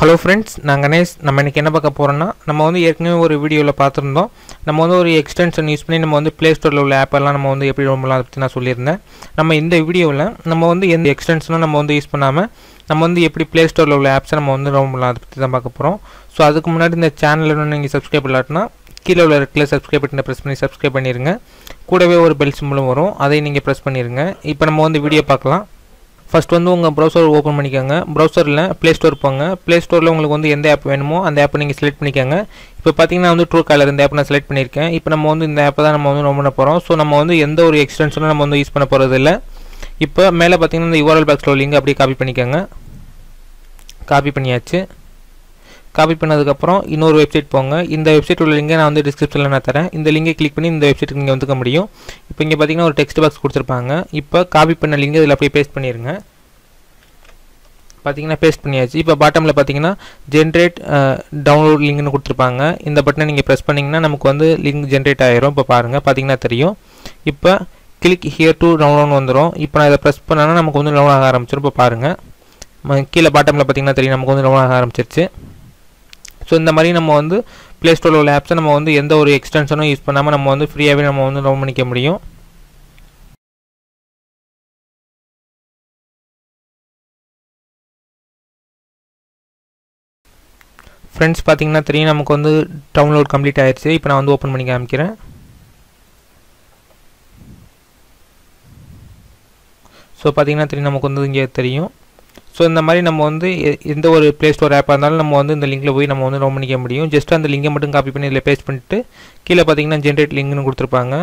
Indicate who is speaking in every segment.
Speaker 1: hello friends நான் கணேஷ் நம்ம இன்றைக்கி என்ன பார்க்க போகிறோன்னா நம்ம வந்து ஏற்கனவே ஒரு வீடியோவில் பார்த்துருந்தோம் நம்ம வந்து ஒரு எக்ஸ்டென்ஷன் யூஸ் பண்ணி நம்ம வந்து ப்ளே ஸ்டோரில் உள்ள ஆப்பெல்லாம் நம்ம வந்து எப்படி ரொம்பலாம் அதை பற்றி நான் சொல்லியிருந்தேன் நம்ம இந்த வீடியோவில் நம்ம வந்து எந்த எக்ஸ்டென்ஷனும் நம்ம வந்து யூஸ் பண்ணாமல் நம்ம வந்து எப்படி ப்ளே ஸ்டோரில் உள்ள ஆப்ஸை நம்ம வந்து ரொம்ப அதை பற்றி தான் பார்க்க போகிறோம் ஸோ அதுக்கு முன்னாடி இந்த சேனலில் நீங்கள் சப்ஸ்கிரைப் இல்லாட்டினா கீழே உள்ள ரெட்டில் சப்ஸ்கிரைப் பட்டனை ப்ரெஸ் பண்ணி சப்ஸ்கிரைப் பண்ணிடுங்க கூடவே ஒரு பெல் சிம்பிளும் வரும் அதையும் நீங்கள் ப்ரெஸ் பண்ணிடுங்க இப்போ நம்ம வந்து வீடியோ பார்க்கலாம் ஃபஸ்ட் வந்து உங்கள் ப்ரௌசர் ஓப்பன் பண்ணிக்கோங்க ப்ரௌசரில் ப்ளே ஸ்டோர் போங்க ப்ளே ஸ்டோரில் உங்களுக்கு வந்து எந்த ஆப் வேணுமோ அந்த ஆப்பை நீங்கள் செலக்ட் பண்ணிக்கோங்க இப்போ பார்த்தீங்கன்னா வந்து ட்ரூ காலர் இந்த ஆப் நான் செலக்ட் பண்ணியிருக்கேன் இப்போ நம்ம வந்து இந்த ஆப்பை தான் நம்ம வந்து ரொம்ப பண்ண போகிறோம் ஸோ நம்ம வந்து எந்த ஒரு எக்ஸ்டென்ஷனும் நம்ம வந்து யூஸ் பண்ண போகிறது இல்லை இப்போ மேலே பார்த்தீங்கன்னா இந்த யூஆர்எல் பாக்ஸில் லிங்க் அப்படியே காப்பி பண்ணிக்கோங்க காப்பி பண்ணியாச்சு காப்பி பண்ணதுக்கப்புறம் இன்னொரு வெப்சைட் போங்க இந்த வெப்சைட் உள்ள லிங்கை நான் வந்து டிஸ்கிரிப்ஷனில் நான் தரேன் இந்த லிங்கை கிளிக் பண்ணி இந்த வெப்சைட்டுக்கு நீங்கள் வந்துக்க முடியும் இப்போ இங்கே பார்த்தீங்கன்னா ஒரு டெக்ஸ்ட் பாக்ஸ் கொடுத்துருப்பாங்க இப்போ காப்பி பண்ண லிங்க் இதில் அப்படியே பேஸ்ட் பண்ணிடுங்க பார்த்தீங்கன்னா பேஸ்ட் பண்ணியாச்சு இப்போ பாட்டமில் பார்த்தீங்கன்னா ஜென்ரேட் டவுன்லோட் லிங்க்னு கொடுத்துருப்பாங்க இந்த பட்டனை நீங்கள் ப்ரெஸ் பண்ணிங்கன்னா நமக்கு வந்து லிங்க் ஜென்ரேட் ஆகிரும் இப்போ பாருங்கள் பார்த்தீங்கன்னா தெரியும் இப்போ கிளிக் ஹியர் டு டவுன்லோட் வந்துடும் இப்போ நான் இதை ப்ரெஸ் பண்ணால் நமக்கு வந்து டவுன்லோட் ஆக ஆரம்பிச்சிடும் இப்போ பாருங்கள் கீழே பாட்டமில் பார்த்தீங்கன்னா தெரியும் நமக்கு வந்து டவுன்லோட் ஆக ஆரம்பிச்சிருச்சு ஸோ இந்த மாதிரி நம்ம வந்து ப்ளே ஸ்டோரில் உள்ள ஆப்ஸை நம்ம வந்து எந்த ஒரு எக்ஸ்டென்ஷனும் யூஸ் பண்ணாமல் நம்ம வந்து ஃப்ரீயாகவே நம்ம வந்து டவுன் பண்ணிக்க முடியும் ஃப்ரெண்ட்ஸ் பார்த்தீங்கன்னா தெரியும் நமக்கு வந்து டவுன்லோட் கம்ப்ளீட் ஆயிடுச்சு இப்போ நான் வந்து ஓப்பன் பண்ணி காமிக்கிறேன் ஸோ பார்த்தீங்கன்னா தெரியும் நமக்கு வந்து இங்கே தெரியும் ஸோ இந்த மாதிரி நம்ம வந்து எந்த ஒரு ப்ளே ஸ்டோர் ஆப்பாக இருந்தாலும் நம்ம வந்து இந்த லிங்கில் போய் நம்ம வந்து டவுன்லோட் பண்ணிக்க முடியும் ஜஸ்ட் அந்த லிங்கை மட்டும் காப்பி பண்ணி இதில் பேஸ்ட் பண்ணிட்டு கீழே பார்த்தீங்கன்னா ஜென்ரேட் லிங்க்னு கொடுத்துருப்பாங்க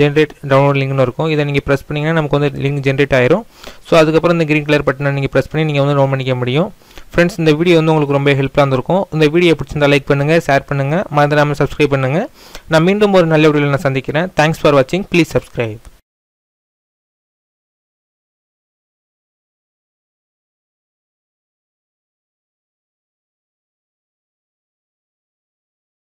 Speaker 1: ஜென்ரேட் டவுன்லோட் லிங்க்னு இருக்கும் இதை நீங்கள் ப்ரெஸ் பண்ணிங்கன்னா நமக்கு வந்து லிங்க் ஜென்ரேட் ஆயிரும் ஸோ அதுக்கப்புறம் இந்த க்ரீன் கலர் பட்டனை நீங்கள் ப்ரெஸ் பண்ணி நீங்கள் வந்து டவுன் பண்ணிக்க முடியும் ஃப்ரெண்ட்ஸ் இந்த வீடியோ வந்து உங்களுக்கு ரொம்ப ஹெல்ப்ஃபுல்லாக இருந்திருக்கும் இந்த வீடியோ பிடிச்சிருந்தா லைக் பண்ணுங்கள் ஷேர் பண்ணுங்கள் மறந்துடாமல் சப்ஸ்கிரைப் பண்ணுங்கள் நான் மீண்டும் ஒரு நல்ல வீடியோவில் நான் சந்திக்கிறேன் தேங்க்ஸ் ஃபார் வாட்சிங் ப்ளீஸ் சப்ஸ்கிரைப்